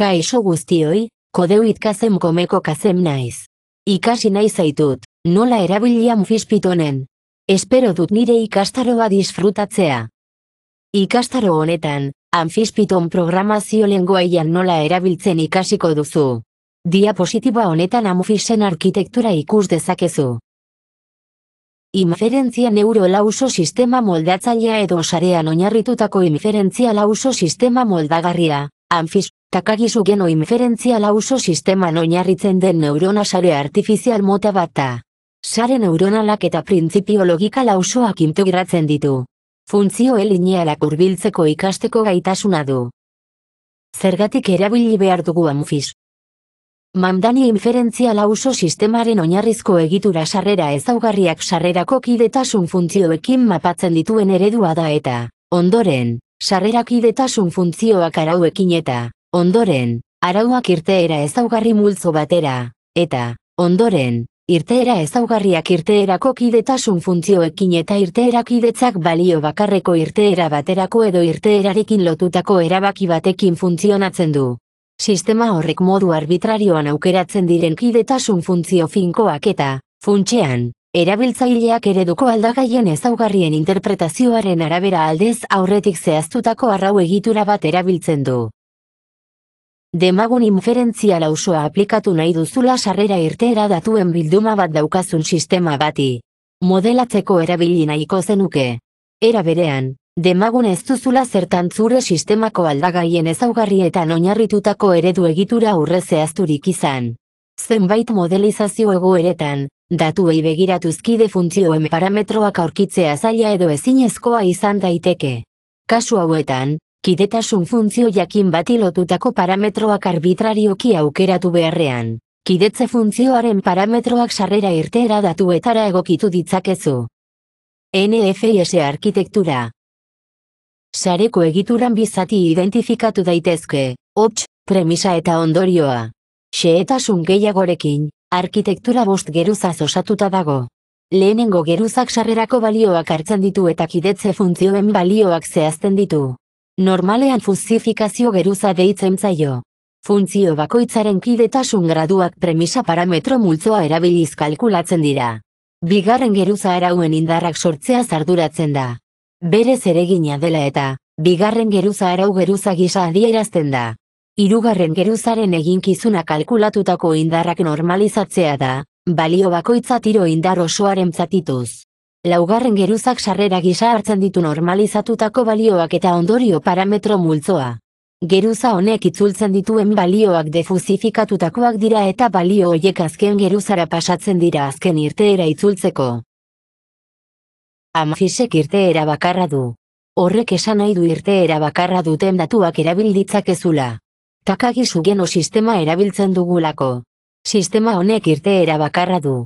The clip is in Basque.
Kaixo guztioi, kodeuit itkazem komeko kazem naiz. Ikasi nahi zaitut, nola erabiliam fispitonen. Espero dut nire ikastaroa disfrutatzea. Ikastaro honetan, Anfispiton programazio lenguaian nola erabiltzen ikasiko duzu. Diapositiba honetan amufisen arkitektura ikus dezakezu. Inferentzia neuro lauso sistema moldatzailea edo sarean oinarritutako inferentzia lauso sistema moldagarria, Anfis, takagizugeno inferentziala uso sisteman oinarritzen den neurona sare artifizial mota bata. Sare neuronalak eta printzipiologika lausoak integratzen ditu. Funtzio elinealak urbiltzeko ikasteko gaitasuna du. Zergatik erabili behar dugu Anfis. Mamdani inferentzia lauso sistemaren oinarrizko egitura sarrera ezaugarriak sarrerako kidetasun funtzioekin mapatzen dituen eredua da eta, ondoren, sarrerak idetasun funtzioak arauekin eta, ondoren, arauak irteera ezaugarri multzo batera, eta, ondoren, irteera ezaugarriak irteerako kidetasun funtzioekin eta irteerak idetzak balio bakarreko irteera baterako edo irteerarekin lotutako erabaki batekin funtzionatzen du. Sistema horrek modu arbitrarioan aukeratzen diren kidetasun funtzio finkoak eta, funtxean, Erabiltzaileak ereduko aldagaien ezaugarrien interpretazioaren arabera aldez aurretik zehaztutako arrau egitura bat erabiltzen du. Demagun inferentzia lausoa aplikatu nahi duzula sarrera irtera datuen bilduma bat daukazun sistema bati. Modelatzeko erabili nahiko zenuke. Era berean, demagun ez duzula zertan zure sistemako aldagaien ezaugarrietan oinarritutako eredu egitura aurre zehazturik izan zenbait modelizazio egoeretan, datuei begiratuzkide funtzioen parametroak aurkitzea zaila edo ezinezkoa izan daiteke. Kasu hauetan, kidetasun funtzio jakin bati lotutako parametroak arbitrarioki aukeratu beharrean, kidetze funtzioaren parametroak sarrera irtera datuetara egokitu ditzakezu. NFIS arkitektura Sareko egituran bizati identifikatu daitezke, ops, premisa eta ondorioa xeetasun gehiagorekin, arkitektura bost geruza osatuta dago. Lehenengo geruzak sarrerako balioak hartzen ditu eta kidetze funtzioen balioak zehazten ditu. Normalean fuzifikazio geruza deitzen zaio. Funtzio bakoitzaren kidetasun graduak premisa parametro multzoa erabiliz kalkulatzen dira. Bigarren geruza arauen indarrak sortzea zarduratzen da. Bere zeregina dela eta, bigarren geruza arau geruza gisa adierazten da hirugarren geruzaren eginkizuna kalkulatutako indarrak normalizatzea da, balio bakoitza tiro indar osoaren zatituz. Laugarren geruzak sarrera gisa hartzen ditu normalizatutako balioak eta ondorio parametro multzoa. Geruza honek itzultzen dituen balioak defuzifikatutakoak dira eta balio hoiek azken geruzara pasatzen dira azken irteera itzultzeko. Amfisek irteera bakarra du. Horrek esan nahi du irteera bakarra duten datuak erabilditzak ezula. Takagi sugeno sistema erabiltzen dugulako. Sistema honek irteera bakarra du.